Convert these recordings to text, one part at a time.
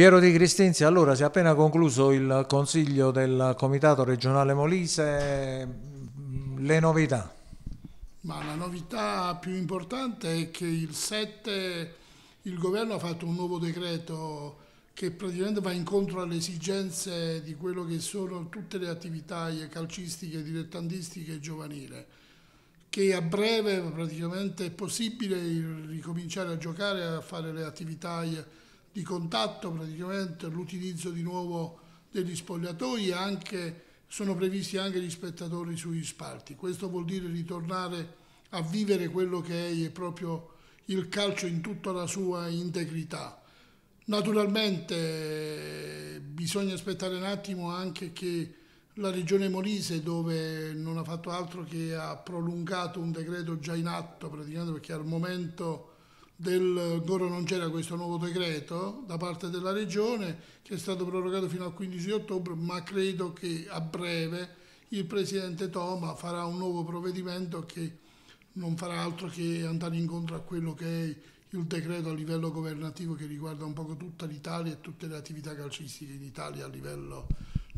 Piero Di Cristinzi, allora si è appena concluso il consiglio del Comitato regionale Molise, mm, le novità? Ma la novità più importante è che il 7 il governo ha fatto un nuovo decreto che praticamente va incontro alle esigenze di quello che sono tutte le attività calcistiche, dilettantistiche e giovanile, che a breve praticamente è possibile ricominciare a giocare, e a fare le attività di contatto praticamente, l'utilizzo di nuovo degli spogliatoi e anche, sono previsti anche gli spettatori sugli spalti. Questo vuol dire ritornare a vivere quello che è proprio il calcio in tutta la sua integrità. Naturalmente bisogna aspettare un attimo anche che la regione Molise dove non ha fatto altro che ha prolungato un decreto già in atto praticamente perché al momento del, ancora non c'era questo nuovo decreto da parte della Regione che è stato prorogato fino al 15 ottobre, ma credo che a breve il Presidente Toma farà un nuovo provvedimento che non farà altro che andare incontro a quello che è il decreto a livello governativo che riguarda un po' tutta l'Italia e tutte le attività calcistiche in Italia a livello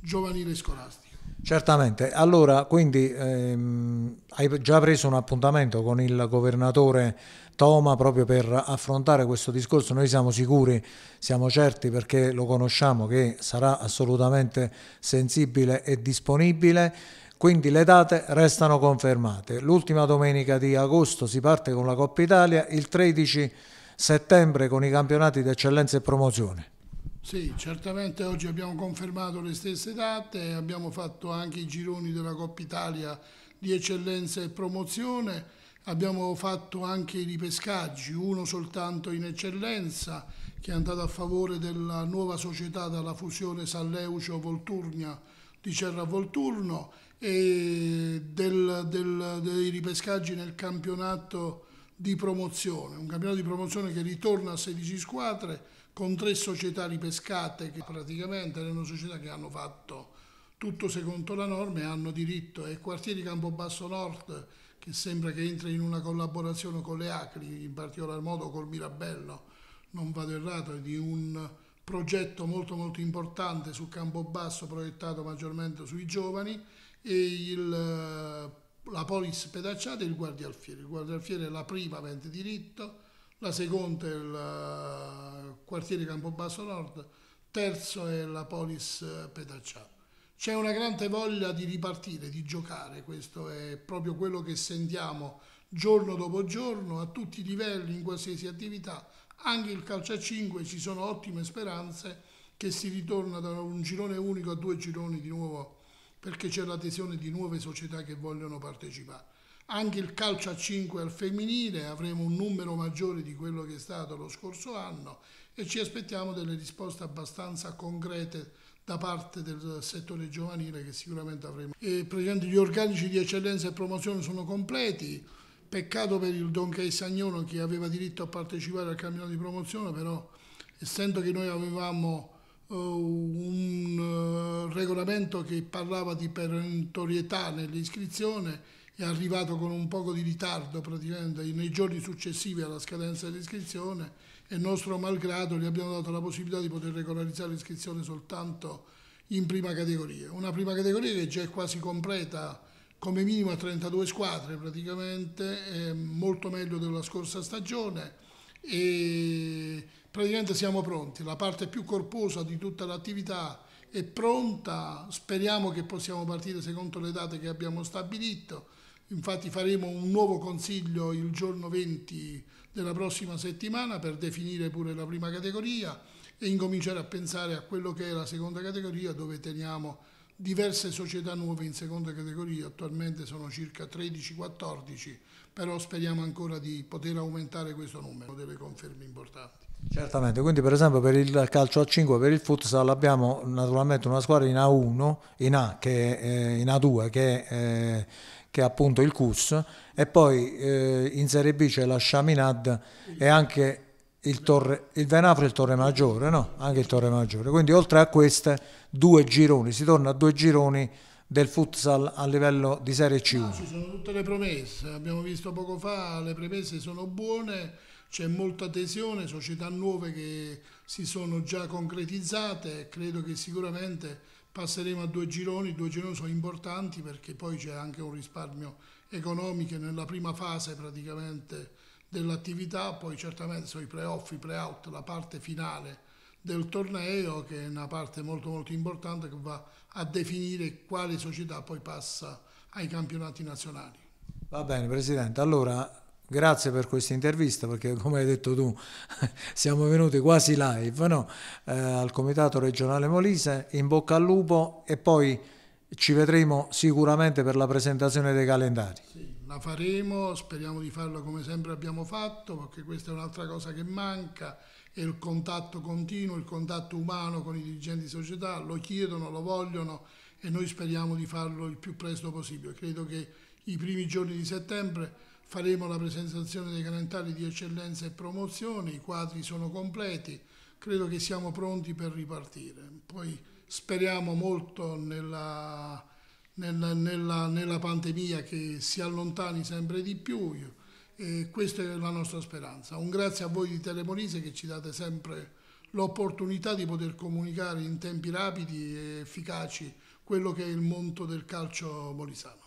giovanile e scolastico. Certamente, allora quindi ehm, hai già preso un appuntamento con il governatore Toma proprio per affrontare questo discorso, noi siamo sicuri, siamo certi perché lo conosciamo che sarà assolutamente sensibile e disponibile, quindi le date restano confermate. L'ultima domenica di agosto si parte con la Coppa Italia, il 13 settembre con i campionati di eccellenza e promozione. Sì, certamente oggi abbiamo confermato le stesse date, abbiamo fatto anche i gironi della Coppa Italia di eccellenza e promozione, abbiamo fatto anche i ripescaggi, uno soltanto in eccellenza che è andato a favore della nuova società dalla fusione Salleucio-Volturnia di Cerra Volturno e del, del, dei ripescaggi nel campionato di promozione, un campionato di promozione che ritorna a 16 squadre con tre società ripescate che praticamente erano società che hanno fatto tutto secondo la norma e hanno diritto e quartieri Campobasso Nord che sembra che entri in una collaborazione con le Acri, in particolar modo col Mirabello, non vado errato, di un progetto molto molto importante su Campobasso proiettato maggiormente sui giovani e il la polis pedacciata e il guardialfiere. Il guardialfiere è la prima avente diritto, la seconda è il eh, quartiere Campobasso Nord, terzo è la polis pedacciata. C'è una grande voglia di ripartire, di giocare, questo è proprio quello che sentiamo giorno dopo giorno, a tutti i livelli, in qualsiasi attività. Anche il calcio a 5 ci sono ottime speranze che si ritorna da un girone unico a due gironi di nuovo perché c'è l'adesione di nuove società che vogliono partecipare. Anche il calcio a 5 al femminile avremo un numero maggiore di quello che è stato lo scorso anno e ci aspettiamo delle risposte abbastanza concrete da parte del settore giovanile che sicuramente avremo. E eh, praticamente gli organici di eccellenza e promozione sono completi, peccato per il Don Cai che aveva diritto a partecipare al campionato di promozione, però essendo che noi avevamo eh, un eh, regolamento che parlava di perentorietà nell'iscrizione è arrivato con un poco di ritardo praticamente nei giorni successivi alla scadenza dell'iscrizione e nostro malgrado gli abbiamo dato la possibilità di poter regolarizzare l'iscrizione soltanto in prima categoria. Una prima categoria che già è quasi completa come minimo a 32 squadre praticamente, molto meglio della scorsa stagione, e praticamente siamo pronti, la parte più corposa di tutta l'attività è pronta, speriamo che possiamo partire secondo le date che abbiamo stabilito, infatti faremo un nuovo consiglio il giorno 20 della prossima settimana per definire pure la prima categoria e incominciare a pensare a quello che è la seconda categoria dove teniamo diverse società nuove in seconda categoria, attualmente sono circa 13-14, però speriamo ancora di poter aumentare questo numero, delle conferme importanti. Certamente, quindi per esempio per il calcio a 5, per il futsal abbiamo naturalmente una squadra in A1, in, A, che, eh, in A2 che, eh, che, è appunto il CUS e poi eh, in Serie B c'è la Chaminade e anche il, Torre, il Venafro e il Torre Maggiore, no? Anche il Torre Maggiore. Quindi oltre a queste due gironi, si torna a due gironi del futsal a livello di Serie C1. No, ci sono tutte le promesse, abbiamo visto poco fa, le premesse sono buone, c'è molta adesione, società nuove che si sono già concretizzate, credo che sicuramente passeremo a due gironi, due gironi sono importanti perché poi c'è anche un risparmio economico nella prima fase praticamente dell'attività, poi certamente sono i playoff, i playout, la parte finale del torneo che è una parte molto molto importante che va a definire quale società poi passa ai campionati nazionali. Va bene Presidente, allora grazie per questa intervista perché come hai detto tu siamo venuti quasi live no? eh, al Comitato regionale Molise, in bocca al lupo e poi ci vedremo sicuramente per la presentazione dei calendari. Sì la faremo, speriamo di farla come sempre abbiamo fatto, perché questa è un'altra cosa che manca, è il contatto continuo, il contatto umano con i dirigenti di società, lo chiedono, lo vogliono e noi speriamo di farlo il più presto possibile. Credo che i primi giorni di settembre faremo la presentazione dei calendari di eccellenza e promozione, i quadri sono completi, credo che siamo pronti per ripartire. Poi speriamo molto nella nella, nella, nella pandemia che si allontani sempre di più. e questa è la nostra speranza. Un grazie a voi di Telemonise che ci date sempre l'opportunità di poter comunicare in tempi rapidi e efficaci quello che è il mondo del calcio molisano.